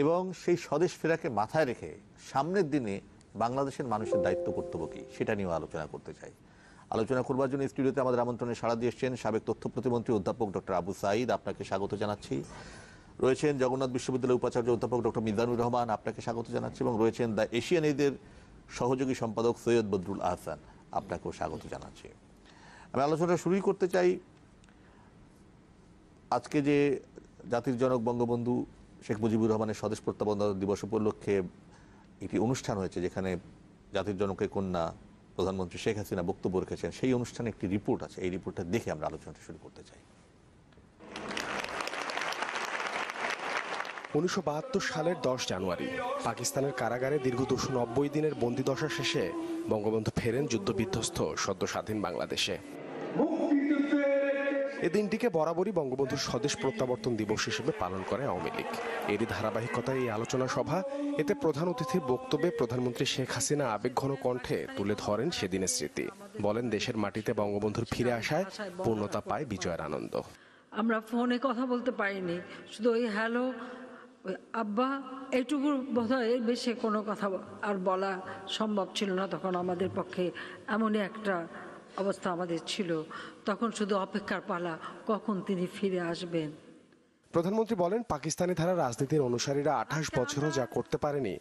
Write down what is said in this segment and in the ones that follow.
এবং সেই স্বদেশ ফেরাকে মাথায় রেখে সামনের দিনে বাংলাদেশের মানুষের দায়িত্ব কর্তব্য কী সেটা নিয়েও আলোচনা করতে চাই আলোচনা করবার জন্য স্টুডিওতে আমাদের আমন্ত্রণে সাড়া এসছেন সাবেক তথ্য প্রতিমন্ত্রী অধ্যাপক ডক্টর আবু সাইদ আপনাকে স্বাগত জানাচ্ছি রয়েছেন জগন্নাথ বিশ্ববিদ্যালয়ের উপাচার্য অধ্যাপক ডক্টর মিজানুর রহমান আপনাকে স্বাগত জানাচ্ছি এবং রয়েছেন দ্য এশিয়ান এইদের সহযোগী সম্পাদক সৈয়দ বদরুল আহসান আপনাকেও স্বাগত জানাচ্ছি আমি আলোচনা শুরুই করতে চাই আজকে যে জাতির জনক বঙ্গবন্ধু শেখ মুজিবুর রহমানের স্বদেশ প্রত্যাবর্তন দিবস উপলক্ষে একটি অনুষ্ঠান হয়েছে যেখানে জাতির জনকের কন্যা প্রধানমন্ত্রী শেখ হাসিনা বক্তব্য রেখেছেন সেই অনুষ্ঠানে একটি রিপোর্ট আছে এই রিপোর্টটা দেখে আমরা আলোচনাটা শুরু করতে চাই উনিশশো সালের দশ জানুয়ারি পাকিস্তানের কারাগারে দীর্ঘ দুশো নব্বই দিনের বন্দিদশা শেষে বঙ্গবন্ধু ফেরেন যুদ্ধবিধ্বস্ত সদ্য স্বাধীন বাংলাদেশে এ দিনটিকে বরাবরই বঙ্গবন্ধুর স্বদেশ প্রত্যাবর্তন দিবস হিসেবে পালন করে আওয়ামী লীগ এরই ধারাবাহিকতায় এই আলোচনা সভা এতে প্রধান অতিথির বক্তব্যে প্রধানমন্ত্রী শেখ হাসিনা আবেগঘন কণ্ঠে তুলে ধরেন সেদিনের স্মৃতি বলেন দেশের মাটিতে বঙ্গবন্ধুর ফিরে আসায় পূর্ণতা পায় বিজয়ের আনন্দ আমরা ফোনে কথা বলতে পারিনি শুধু ওই হ্যালো আব্বা এটুকু বোধহয় এর বেশি কোনো কথা আর বলা সম্ভব ছিল না তখন আমাদের পক্ষে এমনই একটা অবস্থা আমাদের ছিল তখন শুধু অপেক্ষার পালা কখন তিনি ফিরে আসবেন প্রধানমন্ত্রী বলেন পাকিস্তানি ধারা রাজনীতির অনুসারীরা আঠাশ বছরও যা করতে পারেনি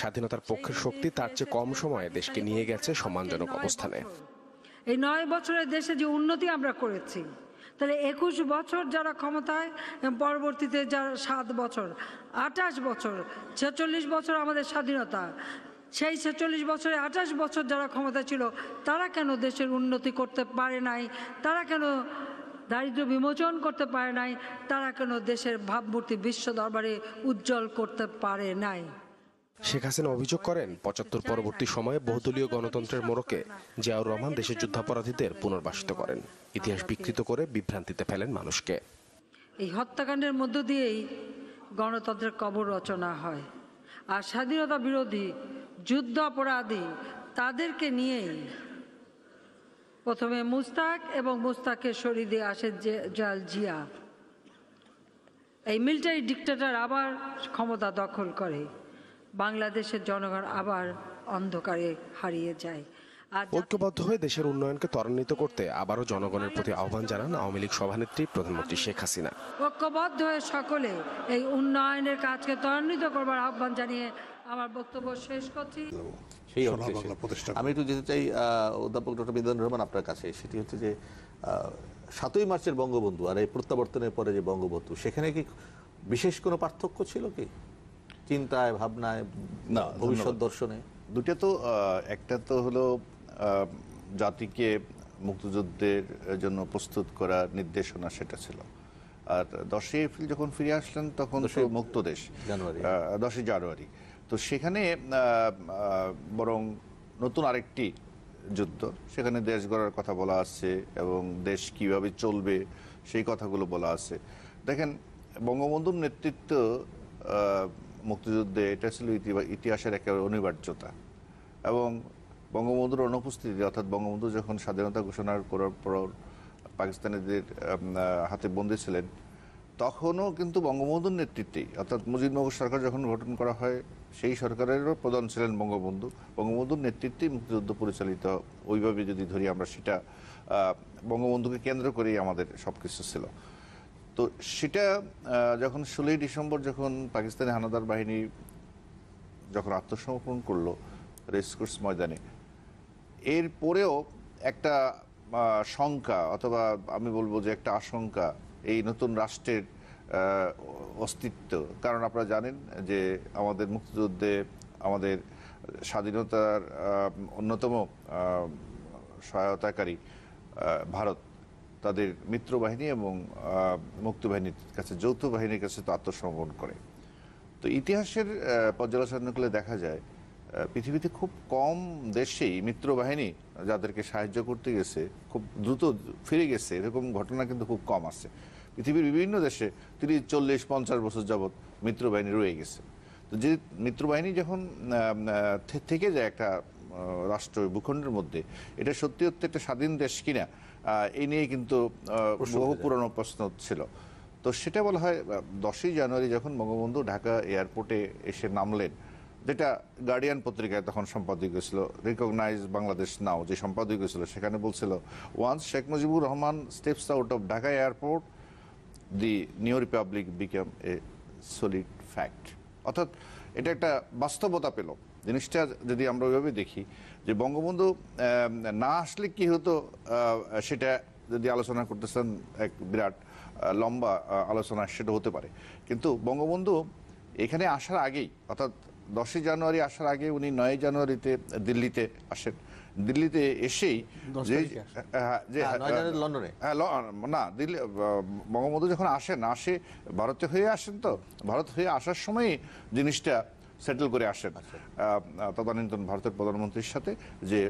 স্বাধীনতার পক্ষের শক্তি তার চেয়ে কম সময়ে দেশকে নিয়ে গেছে সম্মানজনক অবস্থানে এই নয় বছরের দেশে যে উন্নতি আমরা করেছি তাহলে একুশ বছর যারা ক্ষমতায় পরবর্তীতে যারা সাত বছর আঠাশ বছর ছেচল্লিশ বছর আমাদের স্বাধীনতা সেই ছেচল্লিশ বছরে আঠাশ বছর যারা ক্ষমতা ছিল তারা কেন দেশের উন্নতি করতে পারে নাই তারা কেন দারিদ্র বিমোচন করতে পারে নাই তারা কেন দেশের ভাবমূর্তি বিশ্ব দরবারে উজ্জ্বল করতে পারে নাই শেখ হাসিনা অভিযোগ করেন পঁচাত্তর পরবর্তী সময়ে বহুদলীয় গণতন্ত্রের মোড়কে জিয়াউর রহমান দেশের যুদ্ধাপরাধীদের পুনর্বাসিত করেন ইতিহাস বিকৃত করে বিভ্রান্তিতে ফেলেন মানুষকে এই হত্যাকাণ্ডের মধ্য দিয়েই গণতন্ত্রের কবর রচনা হয় আর স্বাধীনতা বিরোধী যুদ্ধ অপরাধী তাদেরকে নিয়েই প্রথমে মুস্তাক এবং মুস্তাকের শরীরে আসে জাল জিয়া এই মিলিটারি ডিক্টেটার আবার ক্ষমতা দখল করে বাংলাদেশের জনগণ আবার অন্ধকারে হারিয়ে যায় ঐক্যবদ্ধ হয়ে দেশের উন্নয়নকে ত্বরান্বিত করতে আবারও জনগণের প্রতি আহ্বান জানান আওয়ামী লীগ সভানেত্রী প্রধানমন্ত্রী শেখ হাসিনা ঐক্যবদ্ধ হয়ে সকলে এই উন্নয়নের কাজকে ত্বরান্বিত করবার আহ্বান জানিয়ে আমার বক্তব্য শেষ করছি সেই প্রতিষ্ঠা আমি একটু যেতে চাই অধ্যাপক ডক্টর বিদ্যান রহমান আপনার কাছে সেটি হচ্ছে যে সাতই মার্চের বঙ্গবন্ধু আর এই প্রত্যাবর্তনের পরে যে বঙ্গবন্ধু সেখানে কি বিশেষ কোনো পার্থক্য ছিল কি চিন্তায় ভাবনায় না ভবিষ্যৎ দর্শনে দুটো তো একটা তো হলো জাতিকে মুক্তিযুদ্ধের জন্য প্রস্তুত করার নির্দেশনা সেটা ছিল আর দশই এপ্রিল যখন ফিরে আসলেন তখন মুক্ত দেশ জানুয়ারি দশই জানুয়ারি তো সেখানে বরং নতুন আরেকটি যুদ্ধ সেখানে দেশ গড়ার কথা বলা আছে এবং দেশ কিভাবে চলবে সেই কথাগুলো বলা আছে দেখেন বঙ্গবন্ধুর নেতৃত্ব মুক্তিযুদ্ধে এটা ছিল ইতিহাসের একেবারে অনিবার্যতা এবং বঙ্গবন্ধুর অনুপস্থিতি অর্থাৎ বঙ্গবন্ধু যখন স্বাধীনতা ঘোষণা করার পর পাকিস্তানিদের হাতে বন্দী ছিলেন তখনও কিন্তু বঙ্গবন্ধুর নেতৃত্বেই অর্থাৎ মুজিবনগর সরকার যখন গঠন করা হয় সেই সরকারেরও প্রধান ছিলেন বঙ্গবন্ধু বঙ্গবন্ধুর নেতৃত্বেই মুক্তিযুদ্ধ পরিচালিত ওইভাবে যদি ধরি আমরা সেটা বঙ্গবন্ধুকে কেন্দ্র করেই আমাদের সব কিছু ছিল তো সেটা যখন ষোলোই ডিসেম্বর যখন পাকিস্তানি হানাদার বাহিনী যখন আত্মসমর্পণ করলো রেসকোর্স ময়দানে এর পরেও একটা শঙ্কা অথবা আমি বলবো যে একটা আশঙ্কা এই নতুন রাষ্ট্রের অস্তিত্ব কারণ আপনারা জানেন যে আমাদের মুক্তিযুদ্ধে আমাদের স্বাধীনতার অন্যতম সহায়তাকারী ভারত তাদের মিত্র বাহিনী এবং মুক্তিবাহিনীর কাছে যৌথ বাহিনীর কাছে তো আত্মসমর্পণ করে তো ইতিহাসের পর্যালোচনা করলে দেখা যায় পৃথিবীতে খুব কম দেশেই মিত্রবাহিনী যাদেরকে সাহায্য করতে গেছে খুব দ্রুত ফিরে গেছে এরকম ঘটনা কিন্তু খুব কম আছে পৃথিবীর বিভিন্ন দেশে তিনি চল্লিশ পঞ্চাশ বছর যাবৎ মিত্রবাহিনী রয়ে গেছে তো যে মিত্রবাহিনী যখন থেকে যায় একটা রাষ্ট্র ভূখণ্ডের মধ্যে এটা সত্যি সত্যি একটা স্বাধীন দেশ কিনা এই নিয়ে কিন্তু বহু পুরনো প্রশ্ন ছিল তো সেটা বলা হয় দশই জানুয়ারি যখন বঙ্গবন্ধু ঢাকা এয়ারপোর্টে এসে নামলেন যেটা গার্ডিয়ান পত্রিকায় তখন সম্পাদিত ছিল রিকগনাইজ বাংলাদেশ নাও যে সম্পাদিত ছিল সেখানে বলছিল once Sheikh Mujibur Rahman steps out of Dhaka airport the new republic become a solid fact অর্থাৎ এটা একটা বাস্তবতা পেল জিনিসটা যদি আমরা ওইভাবে দেখি যে বঙ্গবন্ধু না আসলে কি হতো সেটা যদি আলোচনা করতেছেন এক বিরাট লম্বা আলোচনা সেটা হতে পারে কিন্তু বঙ্গবন্ধু এখানে আসার আগেই অর্থাৎ দশই জানুয়ারি আসার আগে উনি নয় জানুয়ারিতে দিল্লিতে আসেন দিল্লিতে এসেই যে হ্যাঁ, হ্যাঁ, হ্যাঁ, লন্ডনে না দিল্লি বঙ্গবন্ধু যখন আসেন আসে ভারতে হয়ে আসেন তো ভারত হয়ে আসার সময়ই জিনিসটা সেটেল করে আসেন আচ্ছা। তদানীন্তন ভারতের প্রধানমন্ত্রীর সাথে যে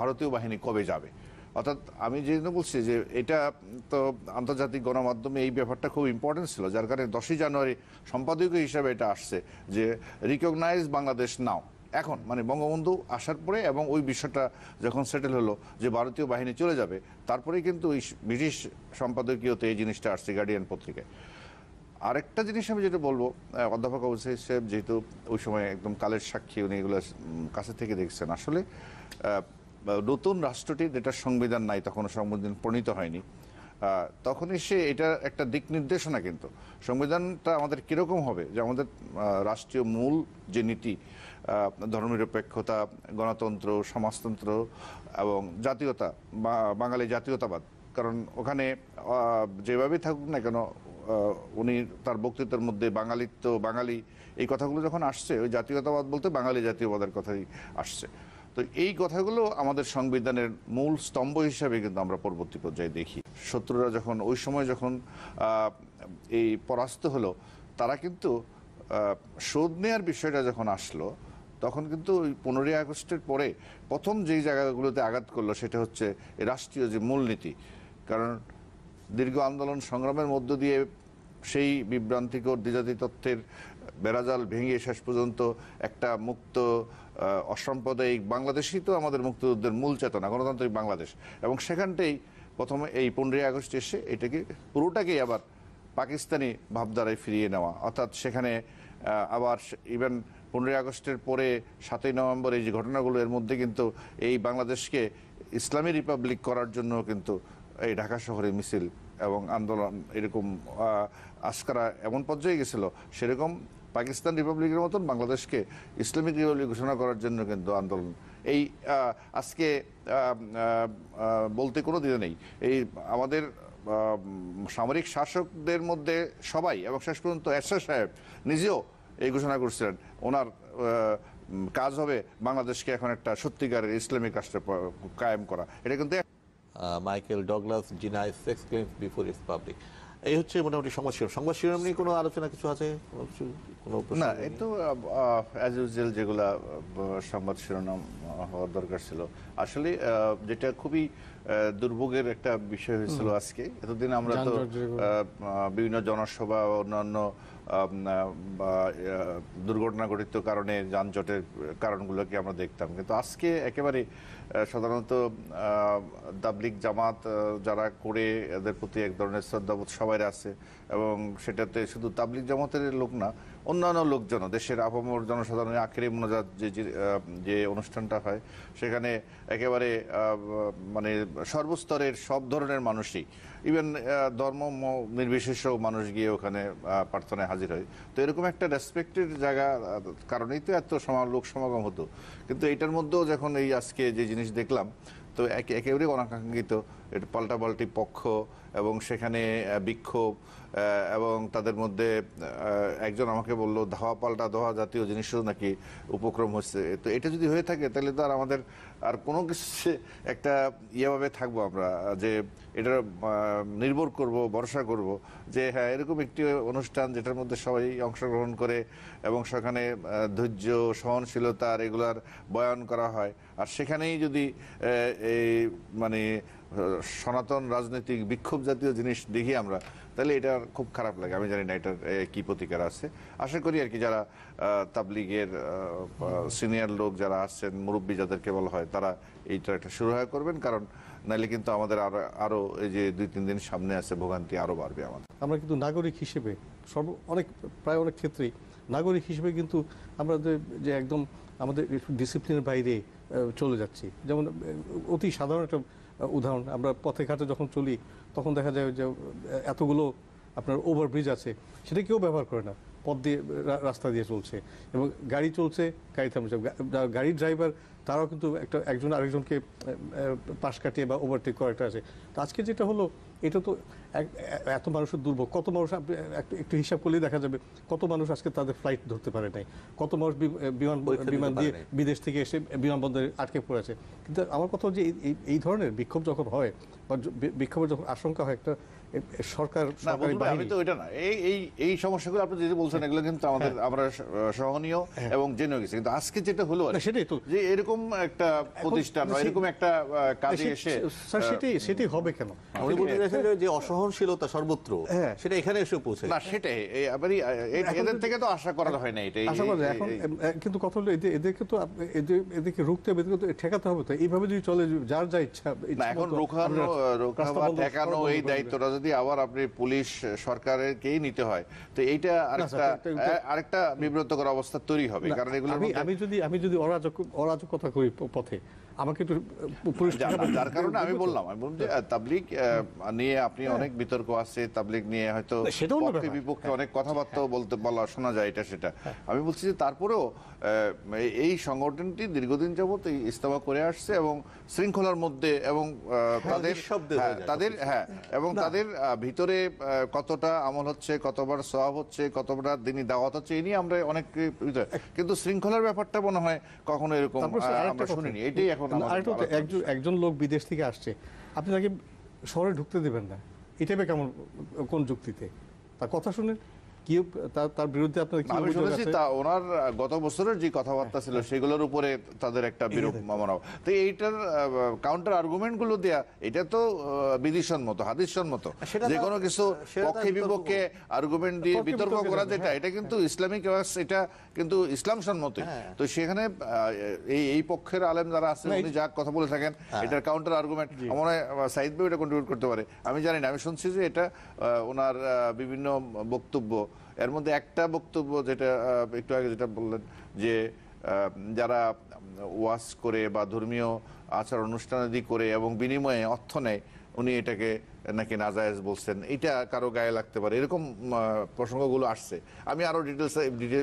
ভারতীয় বাহিনী কবে যাবে অর্থাৎ আমি যে বলছি যে এটা তো আন্তর্জাতিক গণমাধ্যমে এই ব্যাপারটা খুব ইম্পর্টেন্ট ছিল যার কারণে দশই জানুয়ারি সম্পাদকীয় হিসাবে এটা আসছে যে রিকগনাইজ বাংলাদেশ নাও এখন মানে বঙ্গবন্ধু আসার পরে এবং ওই বিষয়টা যখন সেটেল হলো যে ভারতীয় বাহিনী চলে যাবে তারপরে কিন্তু ওই ব্রিটিশ সম্পাদকীয়তে এই জিনিসটা আসছে গার্ডিয়ান পত্রিকায় আরেকটা জিনিস আমি যেটা বলবো অধ্যাপক অবশ্যই সাহেব যেহেতু ওই সময় একদম কালের সাক্ষী উনি এগুলো কাছে থেকে দেখছেন আসলে নতুন রাষ্ট্রটির যেটা সংবিধান নাই তখনও সংবিধান প্রণীত হয়নি তখনই সে এটা একটা দিক নির্দেশনা কিন্তু সংবিধানটা আমাদের কীরকম হবে যে আমাদের রাষ্ট্রীয় মূল যে নীতি ধর্মনিরপেক্ষতা গণতন্ত্র সমাজতন্ত্র এবং জাতীয়তা বাঙালি জাতীয়তাবাদ কারণ ওখানে যেভাবেই থাকুক না কেন উনি তার বক্তৃতার মধ্যে বাঙালিত্ব বাঙালি এই কথাগুলো যখন আসছে ওই জাতীয়তাবাদ বলতে বাঙালি জাতীয়বাদের কথাই আসছে তো এই কথাগুলো আমাদের সংবিধানের মূল স্তম্ভ হিসাবে কিন্তু আমরা পরবর্তী পর্যায়ে দেখি শত্রুরা যখন ওই সময় যখন এই পরাস্ত হলো তারা কিন্তু শোধ নেওয়ার বিষয়টা যখন আসলো তখন কিন্তু ওই পনেরোই আগস্টের পরে প্রথম যেই জায়গাগুলোতে আঘাত করলো সেটা হচ্ছে রাষ্ট্রীয় যে মূলনীতি কারণ দীর্ঘ আন্দোলন সংগ্রামের মধ্য দিয়ে সেই বিভ্রান্তিকর দ্বিজাতি তত্ত্বের বেড়াজাল ভেঙে শেষ পর্যন্ত একটা মুক্ত অসাম্প্রদায়িক বাংলাদেশই তো আমাদের মুক্তিযুদ্ধের মূল চেতনা গণতান্ত্রিক বাংলাদেশ এবং সেখানটাই প্রথমে এই পনেরোই আগস্ট এসে এটাকে পুরোটাকেই আবার পাকিস্তানি ভাবধারায় ফিরিয়ে নেওয়া অর্থাৎ সেখানে আবার ইভেন পনেরোই আগস্টের পরে সাতই নভেম্বর এই যে ঘটনাগুলো এর মধ্যে কিন্তু এই বাংলাদেশকে ইসলামী রিপাবলিক করার জন্য কিন্তু এই ঢাকা শহরে মিছিল এবং আন্দোলন এরকম আস্কারা এমন পর্যায়ে গেছিল সেরকম পাকিস্তান রিপাবলিকের মতন বাংলাদেশকে ইসলামিক রিপাবলিক ঘোষণা করার জন্য কিন্তু আন্দোলন এই আজকে বলতে কোনো দিনে নেই এই আমাদের সামরিক শাসকদের মধ্যে সবাই এবং শেষ পর্যন্ত এরশাদ সাহেব নিজেও এই ঘোষণা করছিলেন ওনার কাজ হবে বাংলাদেশকে এখন একটা সত্যিকারের ইসলামিক রাষ্ট্রে কায়েম করা এটা কিন্তু মাইকেল ডগলাস জিনাইস সেক্স বিফোর ইস পাবলিক এই হচ্ছে মোটামুটি সংবাদ শিরোনাম সংবাদ শিরোনাম নিয়ে কোনো আলোচনা কিছু আছে না এই তো অ্যাজ ইউজুয়াল যেগুলা সংবাদ শিরোনাম হওয়ার দরকার ছিল আসলে যেটা খুবই দুর্ভোগের একটা বিষয় হয়েছিল আজকে এতদিন আমরা তো বিভিন্ন জনসভা অন্যান্য দুর্ঘটনা ঘটিত কারণে যানজটের কারণগুলোকে আমরা দেখতাম কিন্তু আজকে একেবারে সাধারণত তাবলিক জামাত যারা করে এদের প্রতি এক ধরনের শ্রদ্ধাবোধ সবাই আছে এবং সেটাতে শুধু তাবলিক জামাতের লোক না অন্যান্য লোকজন দেশের আপামর জনসাধারণের আখেরি মোনাজাত যে যে অনুষ্ঠানটা হয় সেখানে একেবারে মানে সর্বস্তরের সব ধরনের মানুষই ইভেন ধর্ম নির্বিশেষেও মানুষ গিয়ে ওখানে প্রার্থনায় হাজির হয় তো এরকম একটা রেসপেক্টের জায়গা কারণেই তো এত লোক সমাগম হতো কিন্তু এটার মধ্যেও যখন এই আজকে যে জিনিস দেখলাম তো একেবারেই অনাকাঙ্ক্ষিত এটা পাল্টি পক্ষ এবং সেখানে বিক্ষোভ এবং তাদের মধ্যে একজন আমাকে বলল ধাওয়া পাল্টা ধোয়া জাতীয় জিনিসও নাকি উপক্রম হচ্ছে তো এটা যদি হয়ে থাকে তাহলে তো আর আমাদের আর কোনো কিছু একটা ইয়েভাবে থাকবো আমরা যে এটা নির্ভর করব ভরসা করব যে হ্যাঁ এরকম একটি অনুষ্ঠান যেটার মধ্যে সবাই অংশগ্রহণ করে এবং সেখানে ধৈর্য সহনশীলতা রেগুলার বয়ান করা হয় আর সেখানেই যদি এই মানে সনাতন রাজনৈতিক বিক্ষোভ জাতীয় জিনিস দেখি আমরা তাহলে এটা খুব খারাপ লাগে আমি জানি না এটার কী প্রতিকার আছে আশা করি আর কি যারা তাবলিগের সিনিয়র লোক যারা আসছেন মুরব্বী যাদেরকে বলা হয় তারা এইটা একটা শুরু হয়ে করবেন কারণ নাহলে কিন্তু আমাদের আরও আরও এই যে দুই তিন দিন সামনে আছে ভোগান্তি আরও বাড়বে আমাদের আমরা কিন্তু নাগরিক হিসেবে সর্ব অনেক প্রায় অনেক ক্ষেত্রেই নাগরিক হিসেবে কিন্তু আমরা যে একদম আমাদের ডিসিপ্লিনের বাইরে চলে যাচ্ছি যেমন অতি সাধারণ একটা উদাহরণ আমরা পথে ঘাটে যখন চলি তখন দেখা যায় যে এতগুলো আপনার ওভারব্রিজ আছে সেটা কেউ ব্যবহার করে না পথ দিয়ে রাস্তা দিয়ে চলছে এবং গাড়ি চলছে গাড়ি থামছে গাড়ির ড্রাইভার তারাও কিন্তু একটা একজন আরেকজনকে পাশ কাটিয়ে বা ওভারটেক করাটা আছে আজকে যেটা হলো এটা তো এত মানুষের দুর্ভোগ কত মানুষ একটু হিসাব করলেই দেখা যাবে কত মানুষ আজকে তাদের ফ্লাইট ধরতে পারে নাই কত মানুষ বিমান বিমান দিয়ে বিদেশ থেকে এসে বিমানবন্দরে আটকে পড়েছে কিন্তু আমার কথা যে এই ধরনের বিক্ষোভ যখন হয় বা বিক্ষোভের যখন আশঙ্কা হয় একটা সরকার আমি তো এটা না এই এই এই সমস্যাগুলো আপনি যদি বলছেন এগুলো কিন্তু আমাদের হ্যাঁ। আমরা সহনীয় হ্যাঁ। এবং জেনে গেছি কিন্তু আজকে যেটা হলো সেটাই তো যে এরকম একটা প্রতিষ্ঠান এরকম একটা কাজে এসে সেটি সেটাই হবে কেন আমি আসলে যে অসহনশীলতা সর্বত্র হ্যাঁ। সেটা এখানে এসে পৌঁছে না সেটাই এদের থেকে তো আশা করা হয় না কিন্তু কথা হলো এদেরকে তো এদেরকে রুখতে হবে এদেরকে তো ঠেকাতে হবে তো এইভাবে যদি চলে যার যা ইচ্ছা এখন রোখানো ঠেকানো এই দায়িত্বটা যদি আবার আপনি পুলিশ কেই নিতে হয় তো এইটা আরেকটা আরেকটা বিব্রতকর অবস্থা তৈরি হবে কারণ এগুলো আমি যদি আমি যদি অরাজক অরাজকতা করি পথে আমাকে যার কারণে আমি বললাম আমি বললাম যে তাবলিক নিয়ে আপনি হ্যাঁ। অনেক বিতর্ক আছে তাবলিগ নিয়ে হয়তো বিপক্ষে হ্যাঁ। অনেক কথাবার্তা হ্যাঁ। বলতে বলা শোনা যায় এটা সেটা আমি বলছি যে তারপরেও এই সংগঠনটি দীর্ঘদিন যাবৎ ইস্তফা করে আসছে এবং শৃঙ্খলার মধ্যে এবং তাদের তাদের হ্যাঁ এবং তাদের ভিতরে কতটা আমল হচ্ছে কতবার সব হচ্ছে কতবার দিনই দাওয়াত হচ্ছে এ নিয়ে আমরা অনেক কিন্তু শৃঙ্খলার ব্যাপারটা মনে হয় কখনো এরকম আমরা শুনিনি এটাই এখন একজন একজন লোক বিদেশ থেকে আসছে আপনি তাকে শহরে ঢুকতে দেবেন না এটা কেমন কোন যুক্তিতে তার কথা শুনেন কি তার বিরুদ্ধে আমি শুনেছি তা ওনার গত বছরের যে কথাবার্তা ছিল হ্যাঁ। সেগুলোর উপরে তাদের একটা বিরূপ মনোভাব তো এইটার কাউন্টার আর্গুমেন্ট গুলো দেয়া এটা তো বিধিসম্মত হাদিসসম্মত যে কোনো কিছু পক্ষে বিপক্ষে আর্গুমেন্ট দিয়ে বিতর্ক করা যেটা হ্যাঁ। এটা কিন্তু ইসলামিক এটা কিন্তু ইসলাম সম্মত হ্যাঁ। তো সেখানে এই এই পক্ষের আলেম যারা আছেন উনি যা কথা বলে থাকেন এটার কাউন্টার আর্গুমেন্ট আমার সাইদ ভাই এটা কন্ট্রিবিউট করতে পারে আমি জানি না আমি শুনছি যে এটা ওনার বিভিন্ন বক্তব্য এর মধ্যে একটা বক্তব্য যেটা একটু আগে যেটা বললেন যে যারা ওয়াস করে বা ধর্মীয় আচার অনুষ্ঠানাদি করে এবং বিনিময়ে অর্থ নেয় উনি এটাকে নাকি নাজায়েজ বলছেন এটা কারো গায়ে লাগতে পারে এরকম প্রসঙ্গগুলো আসছে আমি আরও ডিটেলস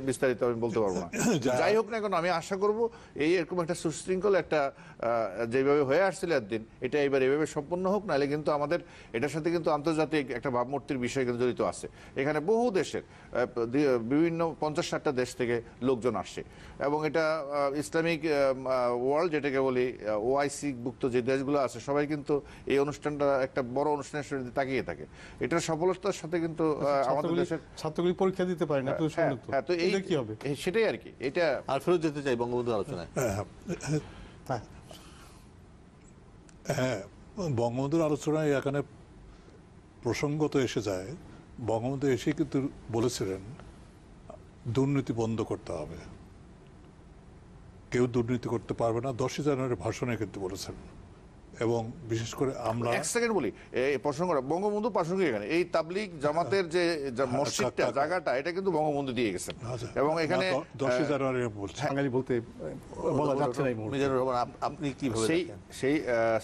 বিস্তারিত আমি বলতে পারবো না যাই হোক না কেন আমি আশা করব এই এরকম একটা সুশৃঙ্খল একটা যেভাবে হয়ে আসছিল একদিন এটা এবার এভাবে সম্পন্ন হোক নাহলে কিন্তু আমাদের এটার সাথে কিন্তু আন্তর্জাতিক একটা ভাবমূর্তির বিষয় কিন্তু জড়িত আছে এখানে বহু দেশের বিভিন্ন পঞ্চাশ ষাটটা দেশ থেকে লোকজন আসে এবং এটা ইসলামিক ওয়ার্ল্ড যেটাকে বলি ওআইসি ভুক্ত যে দেশগুলো আছে সবাই কিন্তু এই অনুষ্ঠানটা একটা বড় প্রশ্নের তাকিয়ে থাকে এটার সফলতার সাথে কিন্তু আচ্ছা, আমাদের দেশের ছাত্রগুলি পরীক্ষা দিতে পারে না হ্যাঁ, হ্যাঁ তো এই কি হবে সেটাই আর কি এটা আর ফেরত যেতে চাই বঙ্গবন্ধু আলোচনায় হ্যাঁ, হ্যাঁ, হ্যাঁ বঙ্গবন্ধুর আলোচনায় এখানে প্রসঙ্গত এসে যায় বঙ্গবন্ধু এসে কিন্তু বলেছিলেন দুর্নীতি বন্ধ করতে হবে কেউ দুর্নীতি করতে পারবে না দশই জানুয়ারি ভাষণে কিন্তু বলেছেন এবং বিশেষ করে আমরা এক সেকেন্ড বলি এই প্রসঙ্গ বঙ্গবন্ধু প্রসঙ্গে এখানে এই তাবলিক জামাতের যে হ্যাঁ, মসজিদটা জায়গাটা এটা কিন্তু বঙ্গবন্ধু দিয়ে গেছে আচ্ছা। এবং এখানে দশই জানুয়ারি হ্যাঁ। বাঙালি বলতে বলা যাচ্ছে না মিজানুর রহমান আপনি কিভাবে সেই সেই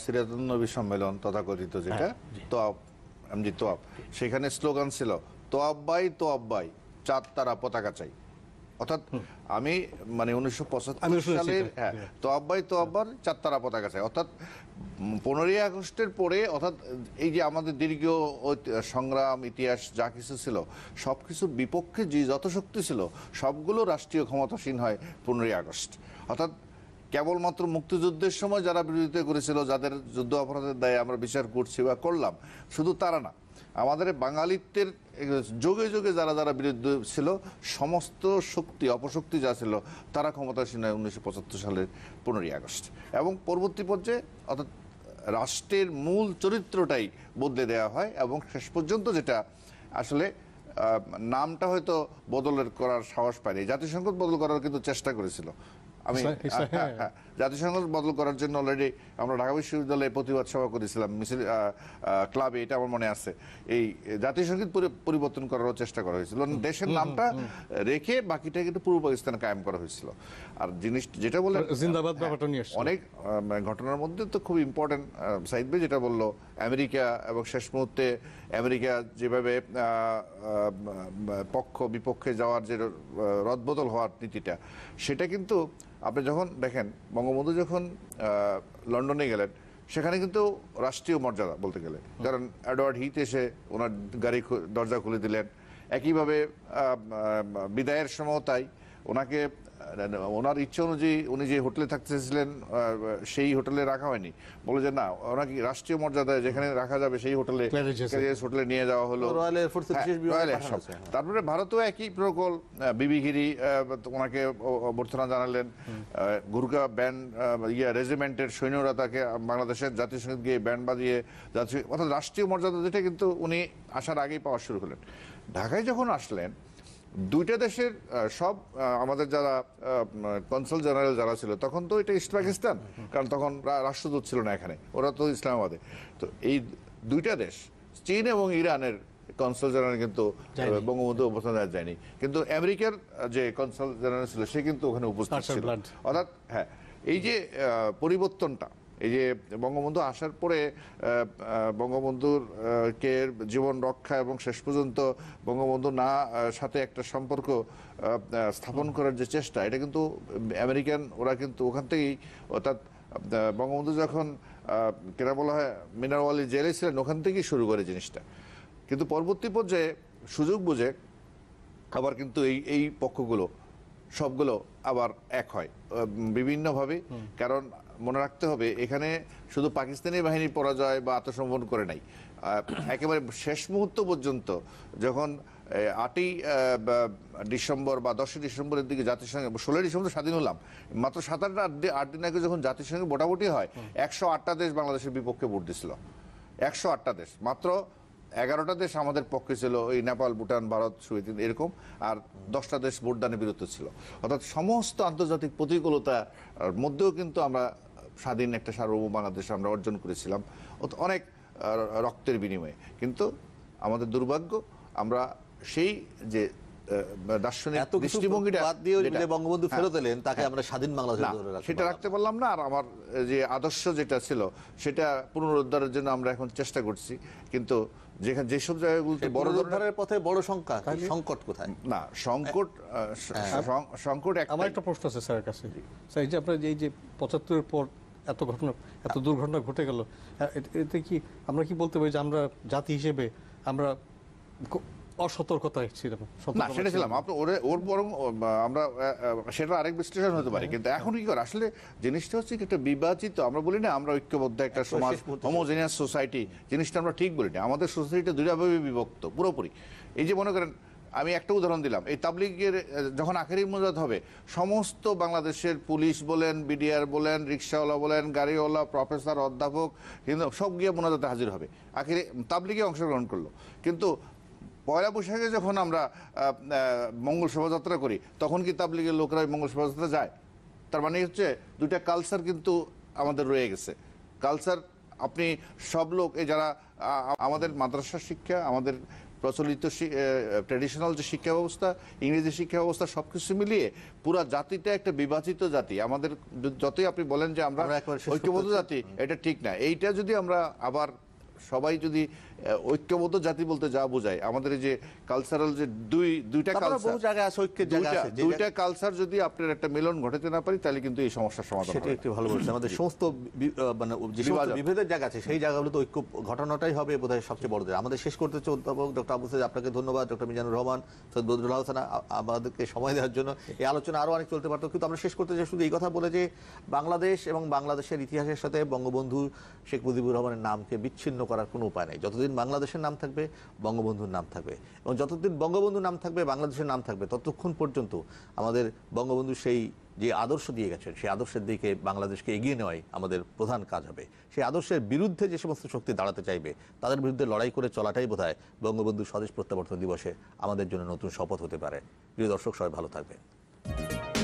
সিরাজনবী সম্মেলন তথাকথিত যেটা হ্যাঁ, তোয়াব এমজি তোয়াব সেখানে স্লোগান ছিল তো বাই তো বাই চাঁদ তারা পতাকা চাই অর্থাৎ আমি মানে উনিশশো সালের হ্যাঁ, হ্যাঁ। তো আব্বাই তো আব্বার চারতারা পতাকা চাই অর্থাৎ পনেরোই আগস্টের পরে অর্থাৎ এই যে আমাদের দীর্ঘ সংগ্রাম ইতিহাস যা কিছু ছিল সব কিছুর বিপক্ষে যে যত শক্তি ছিল সবগুলো রাষ্ট্রীয় ক্ষমতাসীন হয় পনেরোই আগস্ট অর্থাৎ কেবলমাত্র মুক্তিযুদ্ধের সময় যারা বিরোধিতা করেছিল যাদের যুদ্ধ অপরাধের দায়ে আমরা বিচার করছি বা করলাম শুধু তারা না আমাদের বাঙালিত্বের যোগে যোগে যারা যারা বিরুদ্ধে ছিল সমস্ত শক্তি অপশক্তি যা ছিল তারা ক্ষমতাসীন হয় উনিশশো পঁচাত্তর সালের পনেরোই আগস্ট এবং পরবর্তী পর্যায়ে অর্থাৎ রাষ্ট্রের মূল চরিত্রটাই বদলে দেওয়া হয় এবং শেষ পর্যন্ত যেটা আসলে নামটা হয়তো বদলের করার সাহস পায়নি জাতিসংঘ বদল করার কিন্তু চেষ্টা করেছিল আমি হ্যাঁ, হ্যাঁ। জাতিসংঘ বদল করার জন্য অলরেডি আমরা ঢাকা বিশ্ববিদ্যালয়ে প্রতিবাদ সভা করেছিলাম মিছিল ক্লাবে এটা আমার মনে আছে এই জাতিসংগীত পরিবর্তন করারও চেষ্টা করা হয়েছিল দেশের নামটা রেখে বাকিটাকে কিন্তু পূর্ব পাকিস্তানে কায়েম করা হয়েছিল আর জিনিস যেটা বললেন জিন্দাবাদ হ্যাঁ, অনেক মানে ঘটনার মধ্যে তো খুব ইম্পর্টেন্ট সাইদ ভাই যেটা বললো আমেরিকা এবং শেষ মুহূর্তে আমেরিকা যেভাবে পক্ষ বিপক্ষে যাওয়ার যে রদবদল হওয়ার নীতিটা সেটা কিন্তু আপনি যখন দেখেন বঙ্গবন্ধু যখন লন্ডনে গেলেন সেখানে কিন্তু রাষ্ট্রীয় মর্যাদা বলতে গেলে কারণ অ্যাডওয়ার্ড হিট এসে ওনার গাড়ি দরজা খুলে দিলেন একইভাবে বিদায়ের সময় তাই ওনাকে ওনার ইচ্ছে অনুযায়ী উনি যে হোটেলে থাকতেছিলেন সেই হোটেলে রাখা হয়নি বলে যে না ওনাকে রাষ্ট্রীয় মর্যাদায় যেখানে রাখা যাবে সেই হোটেলে হোটেলে নিয়ে যাওয়া হলো হ্যাঁ, তারপরে মানে ভারতেও একই প্রকল বিবিগিরি ওনাকে অভ্যর্থনা জানালেন গুরকা ব্যান্ড ইয়ে রেজিমেন্টের সৈন্যরা তাকে বাংলাদেশের জাতীয় সঙ্গীত গিয়ে ব্যান্ড বাজিয়ে জাতীয় অর্থাৎ রাষ্ট্রীয় মর্যাদা যেটা কিন্তু উনি আসার আগেই পাওয়া শুরু করলেন ঢাকায় যখন আসলেন দুইটা দেশের সব আমাদের যারা কনসাল জেনারেল যারা ছিল তখন তো এটা ইস্ট পাকিস্তান কারণ তখন রাষ্ট্রদূত ছিল না এখানে ওরা তো ইসলামাবাদে তো এই দুইটা দেশ চীন এবং ইরানের কনসাল জেনারেল কিন্তু বঙ্গবন্ধু উপস্থান যায়নি কিন্তু আমেরিকার যে কনসাল জেনারেল ছিল সে কিন্তু ওখানে উপস্থিত ছিল অর্থাৎ হ্যাঁ এই যে পরিবর্তনটা এই যে বঙ্গবন্ধু আসার পরে বঙ্গবন্ধুর কে জীবন রক্ষা এবং শেষ পর্যন্ত বঙ্গবন্ধু না সাথে একটা সম্পর্ক স্থাপন করার যে চেষ্টা এটা কিন্তু আমেরিকান ওরা কিন্তু ওখান থেকেই অর্থাৎ বঙ্গবন্ধু যখন কেনা বলা হয় মিনারওয়ালি জেলে ছিলেন ওখান থেকেই শুরু করে জিনিসটা কিন্তু পরবর্তী পর্যায়ে সুযোগ বুঝে আবার কিন্তু এই এই পক্ষগুলো সবগুলো আবার এক হয় বিভিন্নভাবে কারণ মনে রাখতে হবে এখানে শুধু পাকিস্তানি বাহিনী পরাজয় বা আত্মসমর্পণ করে নাই একেবারে শেষ মুহূর্ত পর্যন্ত যখন আটই ডিসেম্বর বা দশই ডিসেম্বরের দিকে জাতিসংঘে ষোলোই ডিসেম্বর স্বাধীন হলাম মাত্র সাত আট আট দিন আগে যখন জাতিসংঘে মোটামুটি হয় একশো আটটা দেশ বাংলাদেশের বিপক্ষে ভোট দিছিল একশো আটটা দেশ মাত্র এগারোটা দেশ আমাদের পক্ষে ছিল এই নেপাল ভুটান ভারত সুইদিন এরকম আর দশটা দেশ ভোটদানে বিরত ছিল অর্থাৎ সমস্ত আন্তর্জাতিক প্রতিকূলতার মধ্যেও কিন্তু আমরা স্বাধীন একটা সার্বভৌম বাংলাদেশ আমরা অর্জন করেছিলাম অনেক রক্তের বিনিময়ে কিন্তু আমাদের দুর্ভাগ্য আমরা সেই যে দার্শনিক বঙ্গবন্ধু হ্যাঁ, হ্যাঁ। তাকে আমরা স্বাধীন সেটা রাখতে পারলাম না আর আমার যে আদর্শ যেটা ছিল সেটা পুনরুদ্ধারের জন্য আমরা এখন চেষ্টা করছি কিন্তু যেখানে যেসব বড় পথে বড় সংখ্যা সংকট কোথায় না সংকট হ্যাঁ। সংকট আমার একটা প্রশ্ন আছে আপনার যে পঁচাত্তরের পর এত ঘটনা এত দুর্ঘটনা ঘটে গেল এতে কি আমরা কি বলতে পারি যে আমরা জাতি হিসেবে আমরা অসতর্কতায় ছিলাম না সেটা ছিলাম আপনি ওরে ওর বরং আমরা সেটা আরেক বিশ্লেষণ হতে পারে হ্যাঁ। কিন্তু এখন কি করে আসলে জিনিসটা হচ্ছে একটা বিভাজিত আমরা বলি না আমরা ঐক্যবদ্ধ একটা সমাজ হোমোজেনিয়াস সোসাইটি জিনিসটা আমরা ঠিক বলি না আমাদের সোসাইটিটা দুইভাবে বিভক্ত পুরোপুরি এই যে মনে করেন আমি একটা উদাহরণ দিলাম এই তাবলিগের যখন আখেরি মজাদ হবে সমস্ত বাংলাদেশের পুলিশ বলেন বিডিআর বলেন রিক্সাওয়ালা বলেন গাড়িওয়ালা প্রফেসর অধ্যাপক কিন্তু সব গিয়ে মোনাজাতে হাজির হবে আখেরি তাবলিগে অংশগ্রহণ করলো কিন্তু পয়লা বৈশাখে যখন আমরা মঙ্গল শোভাযাত্রা করি তখন কি তাবলিগের লোকরা মঙ্গল শোভাযাত্রা যায় তার মানে হচ্ছে দুইটা কালচার কিন্তু আমাদের রয়ে গেছে কালচার আপনি সব লোক এ যারা আমাদের মাদ্রাসা শিক্ষা আমাদের প্রচলিত ট্র্যাডিশনাল যে শিক্ষা ব্যবস্থা ইংরেজি শিক্ষা ব্যবস্থা সবকিছু মিলিয়ে পুরা জাতিটা একটা বিভাজিত জাতি আমাদের যতই আপনি বলেন যে আমরা ঐক্যবদ্ধ জাতি এটা ঠিক না এইটা যদি আমরা আবার সবাই যদি ঐক্যবদ্ধ জাতি বলতে যা বোঝায় আমাদের যে কালচারাল যে দুই দুইটা কালচার বহু জায়গায় আছে ঐক্যের জায়গা আছে দুইটা কালচার যদি আপনার একটা মিলন ঘটাতে না পারি তাহলে কিন্তু এই সমস্যার সমাধান সেটা একটু ভালো বলছেন আমাদের সমস্ত মানে যে বিভেদের জায়গা আছে সেই জায়গাগুলোতে ঐক্য ঘটনাটাই হবে বোধহয় সবচেয়ে বড় আমাদের শেষ করতে হচ্ছে অধ্যাপক ডক্টর আবু সাইদ আপনাকে ধন্যবাদ ডক্টর মিজানুর রহমান সৈয়দ বদরুল হাসান আমাদেরকে সময় দেওয়ার জন্য এই আলোচনা আরও অনেক চলতে পারতো কিন্তু আমরা শেষ করতে চাই শুধু এই কথা বলে যে বাংলাদেশ এবং বাংলাদেশের ইতিহাসের সাথে বঙ্গবন্ধু শেখ মুজিবুর রহমানের নামকে বিচ্ছিন্ন করার কোনো উপায় নেই যতদিন যতদিন বাংলাদেশের নাম থাকবে বঙ্গবন্ধুর নাম থাকবে এবং যতদিন বঙ্গবন্ধুর নাম থাকবে বাংলাদেশের নাম থাকবে ততক্ষণ পর্যন্ত আমাদের বঙ্গবন্ধু সেই যে আদর্শ দিয়ে গেছেন সেই আদর্শের দিকে বাংলাদেশকে এগিয়ে নেওয়াই আমাদের প্রধান কাজ হবে সেই আদর্শের বিরুদ্ধে যে সমস্ত শক্তি দাঁড়াতে চাইবে তাদের বিরুদ্ধে লড়াই করে চলাটাই বোধ হয় বঙ্গবন্ধু স্বদেশ প্রত্যাবর্তন দিবসে আমাদের জন্য নতুন শপথ হতে পারে প্রিয় দর্শক সবাই ভালো থাকবেন